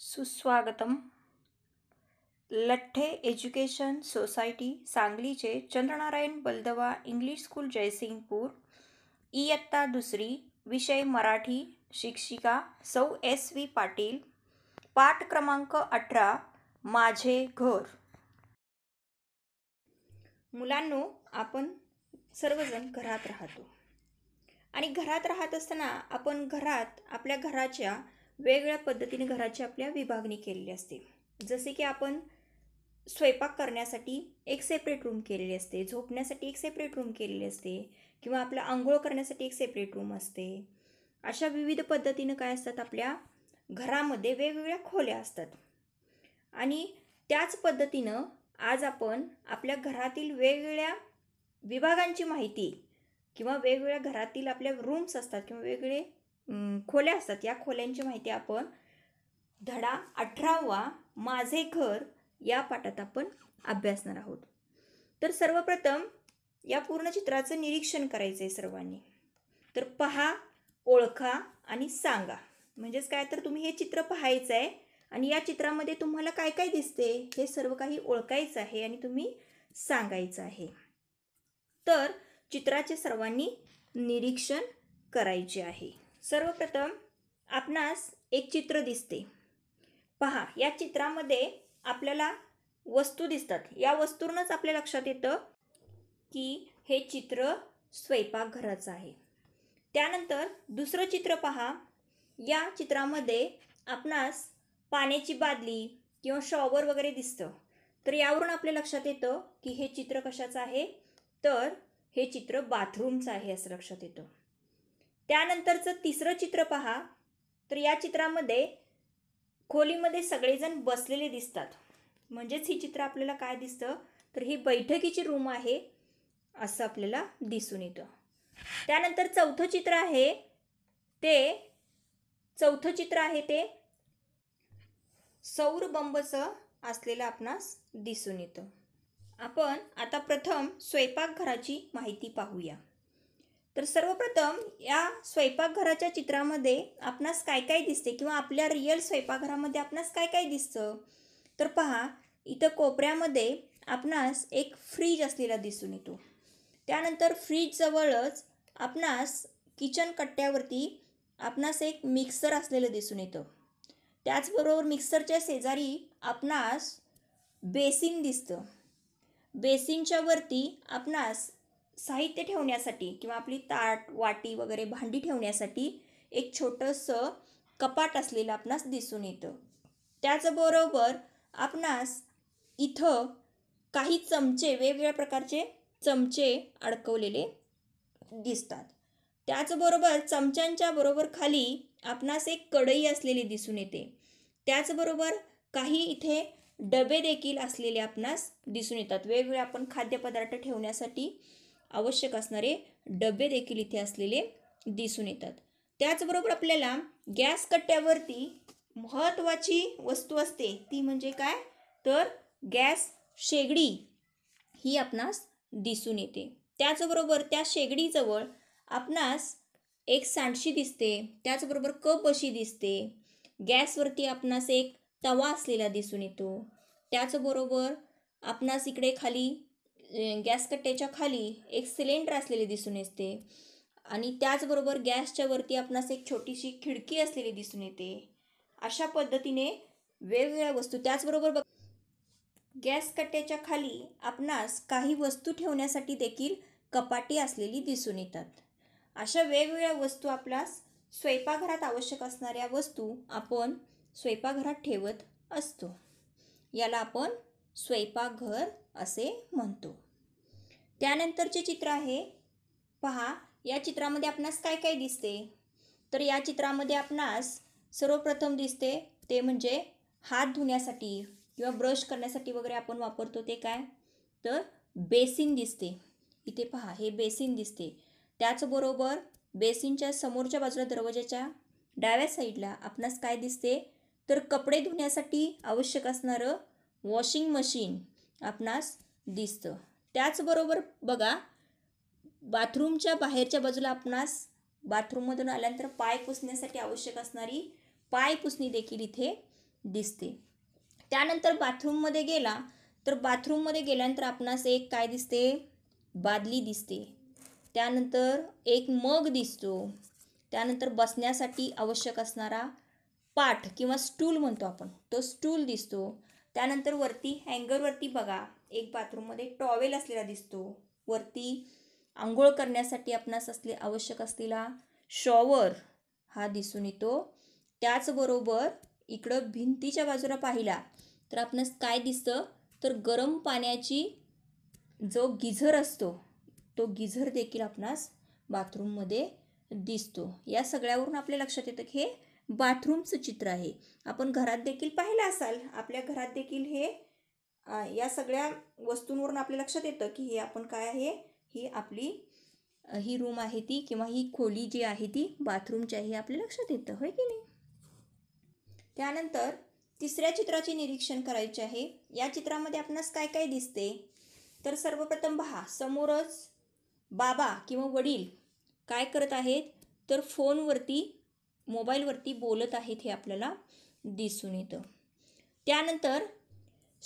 सुस्वागतम लठ्ठे education society सांगलीचे Chandranarayan Baldawa English school Jaysingpur इयत्ता दुसरी विषय मराठी शिक्षिका सौ एस व्ही पाटील पाठ क्रमांक अठरा माझे घर मुलांनो आपण सर्वजण घरात राहतो आणि घरात राहत असताना आपण घरात आपल्या घराच्या वेगवेगळ्या पद्धतीने घराची आपल्या विभागणी केलेली असते जसे की आपण स्वयंपाक करण्यासाठी एक सेपरेट रूम केलेली असते झोपण्यासाठी एक सेपरेट रूम केलेली असते किंवा आपलं आंघोळ करण्यासाठी एक सेपरेट रूम असते अशा विविध पद्धतीनं काय असतात आपल्या घरामध्ये वेगवेगळ्या खोल्या असतात आणि त्याच पद्धतीनं आज आपण आपल्या घरातील वेगवेगळ्या विभागांची माहिती किंवा वेगवेगळ्या घरातील आपल्या रूम्स असतात किंवा वेगळे खोल्या असतात या खोल्यांची माहिती आपण धडा अठरावा माझे घर या पाठात आपण अभ्यासणार आहोत तर सर्वप्रथम या पूर्ण चित्राचं निरीक्षण करायचं आहे सर्वांनी तर पहा ओळखा आणि सांगा म्हणजेच काय तर तुम्ही हे चित्र पाहायचं आहे आणि या चित्रामध्ये तुम्हाला काय काय दिसते हे सर्व काही ओळखायचं आहे आणि तुम्ही सांगायचं आहे तर चित्राचे सर्वांनी निरीक्षण करायचे आहे सर्वप्रथम आपणास एक चित्र दिसते पहा या चित्रामध्ये आपल्याला वस्तू दिसतात या वस्तूंनाच आपल्या लक्षात येतं की हे चित्र स्वयंपाकघराचं आहे त्यानंतर दुसरं चित्र पहा या चित्रामध्ये आपणास पाण्याची बादली किंवा शॉवर वगैरे दिसतं तर यावरून आपल्या लक्षात येतं की हे चित्र कशाचं आहे तर हे चित्र बाथरूमचं आहे असं लक्षात येतं त्यानंतरचं तिसरं चित्र पहा तर या चित्रामध्ये खोलीमध्ये सगळेजण बसलेले दिसतात म्हणजेच ही चित्र आपल्याला काय दिसतं तर ही बैठकीची रूम आहे असं आपल्याला दिसून येतं त्यानंतर चौथं चित्र आहे ते चौथं चित्र आहे ते सौर बंबचं असलेलं आपणास दिसून येतं आपण आता प्रथम स्वयंपाकघराची माहिती पाहूया तर सर्वप्रथम या स्वयंपाकघराच्या चित्रामध्ये आपणास काय काय दिसते किंवा आपल्या रिअल स्वयंपाकघरामध्ये आपणास काय काय दिसतं तर पहा इथं कोपऱ्यामध्ये आपणास एक फ्रीज असलेला दिसून येतो त्यानंतर फ्रीजजवळच आपणास किचन कट्ट्यावरती आपणास एक मिक्सर असलेलं दिसून येतं त्याचबरोबर मिक्सरच्या शेजारी आपणास बेसिन दिसतं बेसिनच्या वरती आपणास साहित्य ठेवण्यासाठी किंवा आपली ताट वाटी वगैरे भांडी ठेवण्यासाठी एक छोटंसं कपाट असलेलं आपणास दिसून येतं त्याचबरोबर आपणास इथं काही चमचे वेगवेगळ्या प्रकारचे चमचे अडकवलेले दिसतात त्याचबरोबर चमच्यांच्या बरोबर खाली आपणास एक कढई असलेली दिसून येते त्याचबरोबर काही इथे डबे देखील असलेले आपणास दिसून येतात वेगवेगळे आपण खाद्यपदार्थ ठेवण्यासाठी आवश्यक असणारे डबे देखील इथे असलेले दिसून येतात त्याचबरोबर आपल्याला गॅस कट्ट्यावरती महत्त्वाची वस्तू असते ती म्हणजे काय तर गॅस शेगडी ही आपणास दिसून येते त्याचबरोबर त्या शेगडीजवळ आपणास एक सांडशी दिसते त्याचबरोबर कप अशी दिसते गॅसवरती आपणास एक तवा असलेला दिसून येतो त्याचबरोबर आपणास इकडे खाली गॅस कट्ट्याच्या खाली एक सिलेंडर असलेले दिसून येते आणि त्याचबरोबर गॅसच्या वरती आपणास एक छोटीशी खिडकी असलेली दिसून येते अशा पद्धतीने वेगवेगळ्या वस्तू त्याचबरोबर बघ गॅस कट्ट्याच्या खाली आपणास काही वस्तू ठेवण्यासाठी देखील कपाटी असलेली दिसून येतात अशा वेगवेगळ्या वस्तू आपल्यास स्वयंपाकघरात आवश्यक असणाऱ्या वस्तू आपण स्वयंपाकघरात ठेवत असतो याला आपण स्वयंपाकघर असे म्हणतो त्यानंतरचे चित्र आहे पहा या चित्रामध्ये आपणास काय काय दिसते तर या चित्रामध्ये आपणास सर्वप्रथम दिसते ते म्हणजे हात धुण्यासाठी किंवा ब्रश करण्यासाठी वगैरे आपण वापरतो ते काय तर बेसिन दिसते इथे पहा हे बेसिन दिसते त्याचबरोबर बेसिनच्या समोरच्या बाजूला दरवाजाच्या डाव्या साईडला आपणास काय दिसते तर कपडे धुण्यासाठी आवश्यक असणारं वॉशिंग मशीन आपणास दिसतं त्याचबरोबर बघा बाथरूमच्या बाहेरच्या बाजूला आपणास बाथरूममधून आल्यानंतर पाय पुसण्यासाठी आवश्यक असणारी पाय पुसणी देखील इथे दिसते त्यानंतर बाथरूममध्ये गेला तर बाथरूममध्ये गेल्यानंतर आपणास एक काय दिसते बादली दिसते त्यानंतर एक मग दिसतो त्यानंतर बसण्यासाठी आवश्यक असणारा पाठ किंवा स्टूल म्हणतो आपण तो स्टूल दिसतो त्यानंतर वरती हँगरवरती बघा एक बाथरूममध्ये टॉवेल असलेला दिसतो वरती आंघोळ करण्यासाठी आपणास असले आवश्यक असलेला शॉवर हा दिसून येतो त्याचबरोबर इकडं भिंतीच्या बाजूला पाहिला तर आपणास काय दिसतं तर गरम पाण्याची जो गिझर असतो तो गिझर देखील आपणास बाथरूममध्ये दिसतो या सगळ्यावरून आपल्या लक्षात येतं की हे बाथरूमचं चित्र आहे आपण घरात देखील पाहिलं असाल आपल्या घरात देखील हे या सगळ्या वस्तूंवरून आपल्या लक्षात येतं की हे आपण काय आहे ही आपली ही रूम आहे ती किंवा ही खोली जी आहे ती बाथरूमची आहे हे आपल्या लक्षात येतं होय की नाही त्यानंतर तिसऱ्या चित्राचे निरीक्षण करायचे आहे या चित्रामध्ये आपणास काय काय दिसते तर सर्वप्रथम पहा समोरच बाबा किंवा वडील काय करत आहेत तर फोनवरती मोबाईलवरती बोलत आहेत हे आपल्याला दिसून येतं त्यानंतर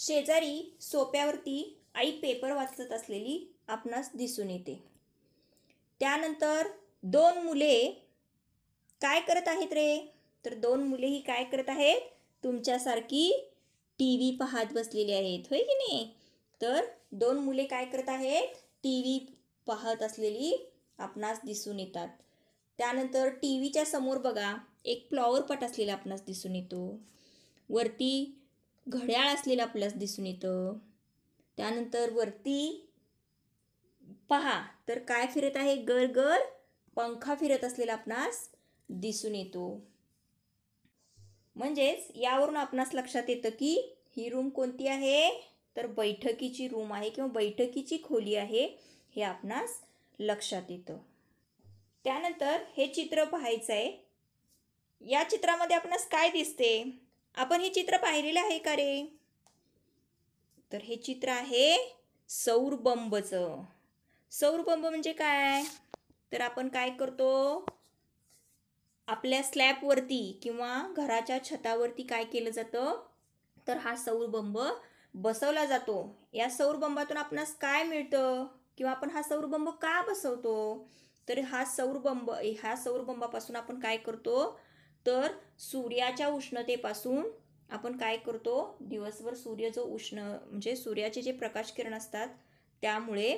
शेजारी सोप्यावरती आई पेपर वाचत असलेली आपणास दिसून येते त्यानंतर दोन मुले काय करत आहेत रे तर दोन मुले ही काय करत आहेत तुमच्यासारखी टी व्ही पाहत बसलेली आहेत होय की नाही तर दोन मुले काय करत आहेत टी व्ही पाहत असलेली आपणास दिसून येतात त्यानंतर टी व्हीच्या समोर बघा एक फ्लॉवरपट असलेला आपणास दिसून येतो वरती घड्याळ असलेलं आपल्यास दिसून येतं त्यानंतर वरती पहा तर काय फिरत आहे गर पंखा फिरत असलेला आपणास दिसून येतो म्हणजेच यावरून आपणास लक्षात येतं की ही रूम कोणती आहे तर बैठकीची रूम आहे किंवा बैठकीची खोली आहे हे आपणास लक्षात येतं त्यानंतर हे चित्र पाहायचं आहे या चित्रामध्ये आपणास काय दिसते आपण हे चित्र पाहिलेलं आहे का रे तर हे चित्र आहे सौरबंबचं सौरबंब म्हणजे काय तर आपण काय करतो आपल्या स्लॅबवरती किंवा घराच्या छतावरती काय केलं जातं तर हा सौरबंब बसवला जातो या सौरबंबातून आपणास काय मिळतं किंवा आपण हा सौरबंब का बसवतो तर हा सौरबंब ह्या सौरबंबापासून आपण काय करतो तर सूर्याच्या उष्णतेपासून आपण काय करतो दिवसभर सूर्य जो उष्ण म्हणजे सूर्याचे जे प्रकाश किरण असतात त्यामुळे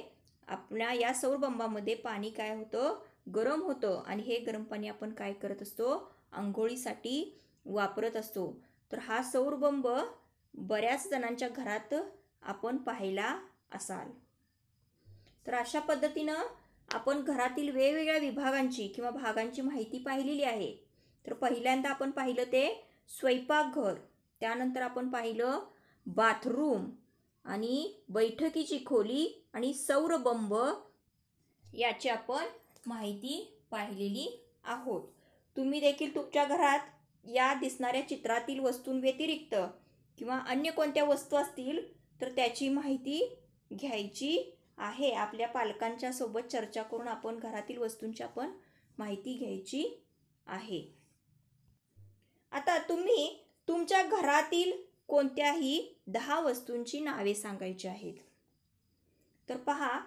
आपल्या या सौरबंबामध्ये पाणी काय होतं गरम होतं आणि हे गरम पाणी आपण काय करत असतो आंघोळीसाठी वापरत असतो तर हा सौरबंब बऱ्याच जणांच्या घरात आपण पाहायला असाल तर अशा पद्धतीनं आपण घरातील वेगवेगळ्या विभागांची किंवा भागांची माहिती पाहिलेली आहे तर पहिल्यांदा आपण पाहिलं ते स्वयंपाकघर त्यानंतर आपण पाहिलं बाथरूम आणि बैठकीची खोली आणि सौरबंब याची आपण माहिती पाहिलेली आहोत तुम्ही देखील तुमच्या घरात या दिसणाऱ्या चित्रातील वस्तूंव्यतिरिक्त किंवा अन्य कोणत्या वस्तू असतील तर त्याची माहिती घ्यायची आहे आपल्या पालकांच्या सोबत चर्चा करून आपण घरातील वस्तूंची आपण माहिती घ्यायची आहे आता तुम्ही तुमच्या घरातील कोणत्याही दहा वस्तूंची नावे सांगायची आहेत तर पहा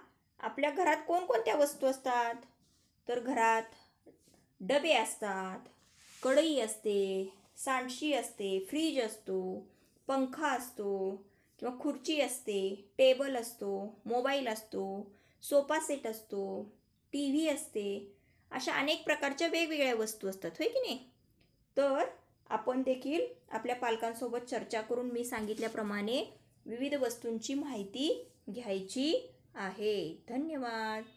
आपल्या घरात कोणकोणत्या वस्तू असतात तर घरात डबे असतात कढई असते सांडशी असते फ्रीज असतो पंखा असतो किंवा खुर्ची असते टेबल असतो मोबाईल असतो सोफा सेट असतो टी व्ही असते अशा अनेक प्रकारच्या वेगवेगळ्या वस्तू असतात होय की नाही तर आपण देखील आपल्या पालकांसोबत चर्चा करून मी सांगितल्याप्रमाणे विविध वस्तूंची माहिती घ्यायची आहे धन्यवाद